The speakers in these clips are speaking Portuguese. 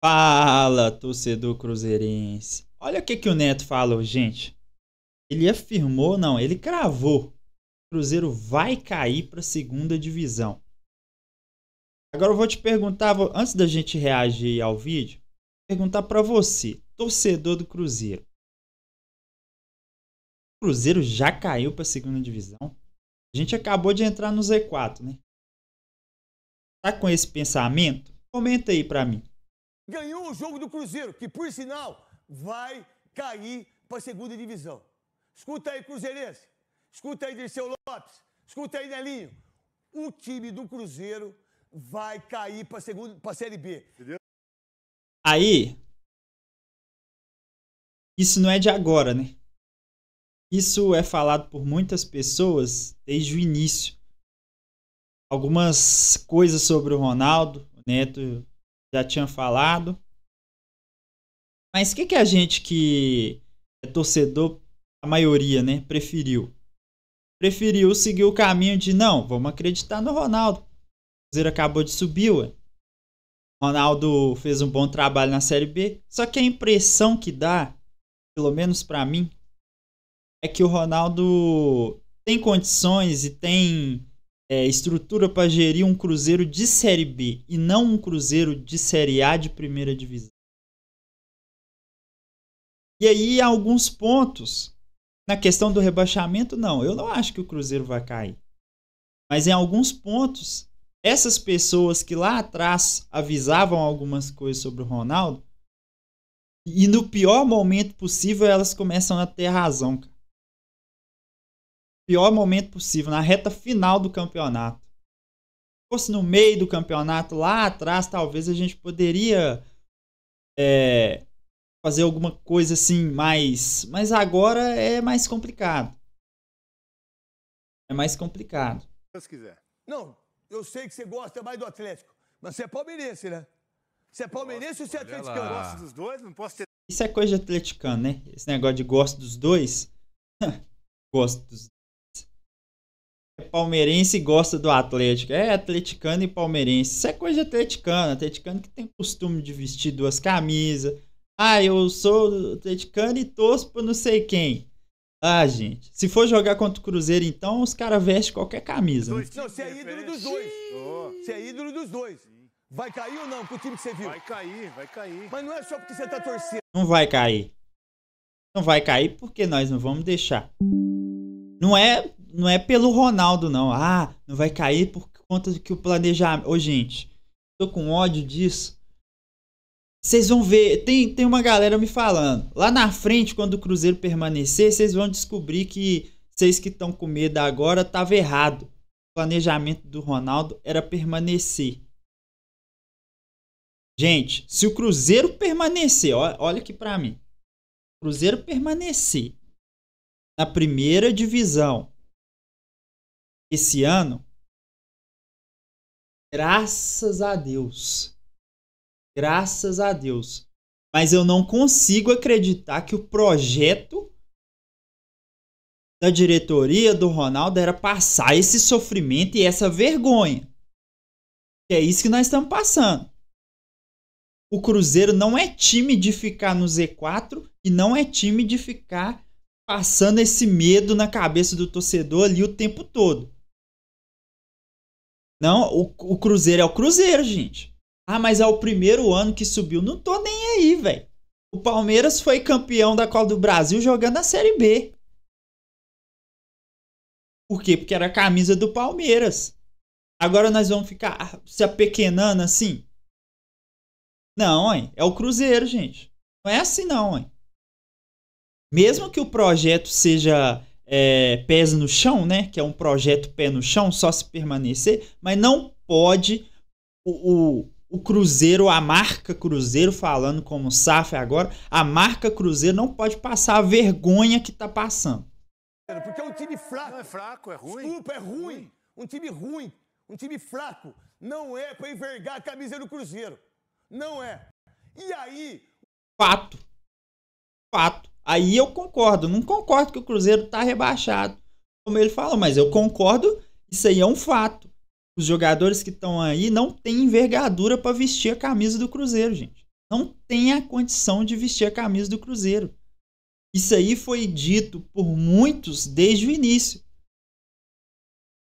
Fala, torcedor cruzeirense. Olha o que, que o Neto falou, gente. Ele afirmou, não, ele cravou. O Cruzeiro vai cair para a segunda divisão. Agora eu vou te perguntar, antes da gente reagir ao vídeo, perguntar para você, torcedor do Cruzeiro. O Cruzeiro já caiu para a segunda divisão? A gente acabou de entrar no Z4, né? Tá com esse pensamento? Comenta aí para mim ganhou o jogo do Cruzeiro, que por sinal vai cair para a segunda divisão. Escuta aí, Cruzeirense. Escuta aí, Dirceu Lopes. Escuta aí, Nelinho. O time do Cruzeiro vai cair para a Série B. Aí, isso não é de agora, né? Isso é falado por muitas pessoas desde o início. Algumas coisas sobre o Ronaldo, o Neto já tinha falado. Mas o que, que a gente que é torcedor, a maioria, né, preferiu? Preferiu seguir o caminho de não, vamos acreditar no Ronaldo. O Cruzeiro acabou de subir, ué. Ronaldo fez um bom trabalho na Série B. Só que a impressão que dá, pelo menos para mim, é que o Ronaldo tem condições e tem é, estrutura para gerir um Cruzeiro de Série B e não um Cruzeiro de Série A de primeira divisão. E aí, alguns pontos. Na questão do rebaixamento, não, eu não acho que o Cruzeiro vai cair. Mas em alguns pontos, essas pessoas que lá atrás avisavam algumas coisas sobre o Ronaldo, e no pior momento possível elas começam a ter razão, cara pior momento possível, na reta final do campeonato. Se fosse no meio do campeonato, lá atrás, talvez a gente poderia é, fazer alguma coisa assim mais. Mas agora é mais complicado. É mais complicado. Se Deus quiser. Não, eu sei que você gosta mais do Atlético, mas você é palmeirense, né? Você é palmeirense ou você é atleticano? Eu gosto dos dois, não posso ter. Isso é coisa de atleticano, né? Esse negócio de gosto dos dois. gosto dos palmeirense e gosta do Atlético. É atleticano e palmeirense. Isso é coisa atleticana. Atleticano que tem costume de vestir duas camisas. Ah, eu sou atleticano e torço pra não sei quem. Ah, gente. Se for jogar contra o Cruzeiro, então os caras vestem qualquer camisa. Né? Não, você é ídolo dos dois. Você é ídolo dos dois. Vai cair ou não com o time que você viu? Vai cair, vai cair. Mas não é só porque você tá torcendo. Não vai cair. Não vai cair porque nós não vamos deixar. Não é não é pelo Ronaldo, não. Ah, não vai cair por conta do que o planejamento. Ô, gente, tô com ódio disso. Vocês vão ver, tem, tem uma galera me falando. Lá na frente, quando o Cruzeiro permanecer, vocês vão descobrir que vocês que estão com medo agora tava errado. O planejamento do Ronaldo era permanecer. Gente, se o Cruzeiro permanecer, ó, olha aqui para mim. Cruzeiro permanecer na primeira divisão esse ano, graças a Deus. Graças a Deus. Mas eu não consigo acreditar que o projeto da diretoria do Ronaldo era passar esse sofrimento e essa vergonha. Que é isso que nós estamos passando. O Cruzeiro não é time de ficar no Z4 e não é time de ficar passando esse medo na cabeça do torcedor ali o tempo todo. Não, o, o Cruzeiro é o Cruzeiro, gente. Ah, mas é o primeiro ano que subiu. Não tô nem aí, velho. O Palmeiras foi campeão da Copa do Brasil jogando a Série B. Por quê? Porque era a camisa do Palmeiras. Agora nós vamos ficar se apequenando assim? Não, hein? É o Cruzeiro, gente. Não é assim, não, hein? Mesmo que o projeto seja é, pés no chão, né? Que é um projeto pé no chão, só se permanecer, mas não pode o, o, o Cruzeiro, a marca Cruzeiro, falando como SAF agora, a marca Cruzeiro não pode passar a vergonha que tá passando. Porque é um time fraco. Não é fraco, é ruim. Desculpa, é ruim. ruim. Um time ruim, um time fraco. Não é para envergar a camisa do Cruzeiro. Não é. E aí. Fato. Fato Aí eu concordo. Não concordo que o Cruzeiro está rebaixado. Como ele fala, mas eu concordo. Isso aí é um fato. Os jogadores que estão aí não têm envergadura para vestir a camisa do Cruzeiro, gente. Não tem a condição de vestir a camisa do Cruzeiro. Isso aí foi dito por muitos desde o início.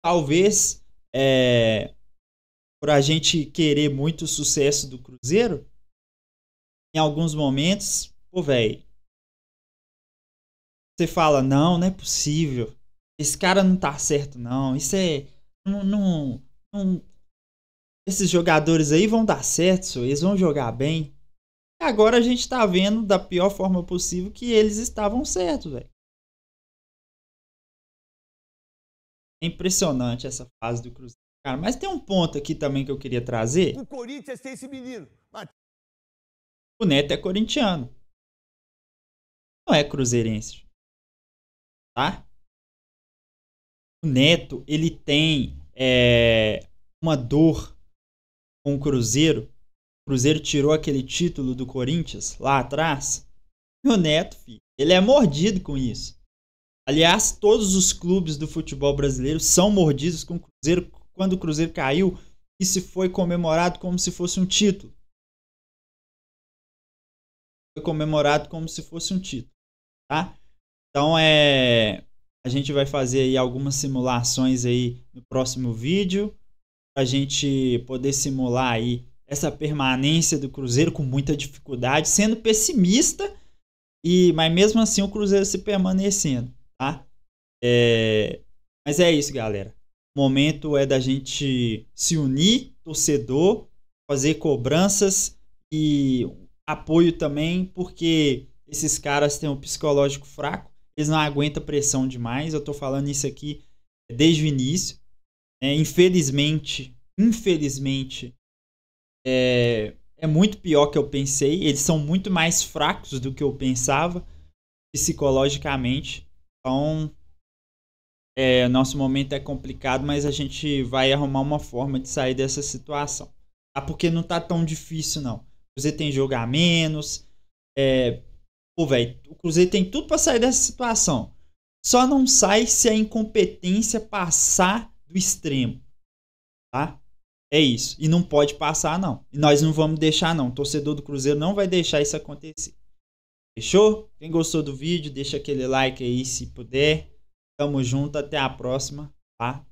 Talvez é, por a gente querer muito o sucesso do Cruzeiro, em alguns momentos, pô, velho, você fala, não, não é possível. Esse cara não tá certo, não. Isso é. Não, não, não esses jogadores aí vão dar certo, senhor, eles vão jogar bem. E agora a gente tá vendo da pior forma possível que eles estavam certos, velho. É impressionante essa fase do Cruzeiro. Cara, mas tem um ponto aqui também que eu queria trazer. O Corinthians tem esse menino. Mas... O Neto é corintiano. Não é cruzeirense tá? O Neto, ele tem é, uma dor com o Cruzeiro. O Cruzeiro tirou aquele título do Corinthians lá atrás. E o Neto, filho, ele é mordido com isso. Aliás, todos os clubes do futebol brasileiro são mordidos com o Cruzeiro quando o Cruzeiro caiu e se foi comemorado como se fosse um título. Foi comemorado como se fosse um título, tá? Então é a gente vai fazer aí algumas simulações aí no próximo vídeo para a gente poder simular aí essa permanência do Cruzeiro com muita dificuldade, sendo pessimista e mas mesmo assim o Cruzeiro se permanecendo, tá? É, mas é isso, galera. O momento é da gente se unir, torcedor, fazer cobranças e apoio também, porque esses caras têm um psicológico fraco eles não aguentam pressão demais. Eu estou falando isso aqui desde o início. É, infelizmente, infelizmente, é, é muito pior que eu pensei. Eles são muito mais fracos do que eu pensava psicologicamente. Então, é, nosso momento é complicado, mas a gente vai arrumar uma forma de sair dessa situação. Tá? Porque não tá tão difícil, não. Você tem jogar menos, é, Pô, velho, o Cruzeiro tem tudo para sair dessa situação. Só não sai se a incompetência passar do extremo. Tá? É isso. E não pode passar, não. E nós não vamos deixar, não. O torcedor do Cruzeiro não vai deixar isso acontecer. Fechou? Quem gostou do vídeo, deixa aquele like aí se puder. Tamo junto, até a próxima. Tá?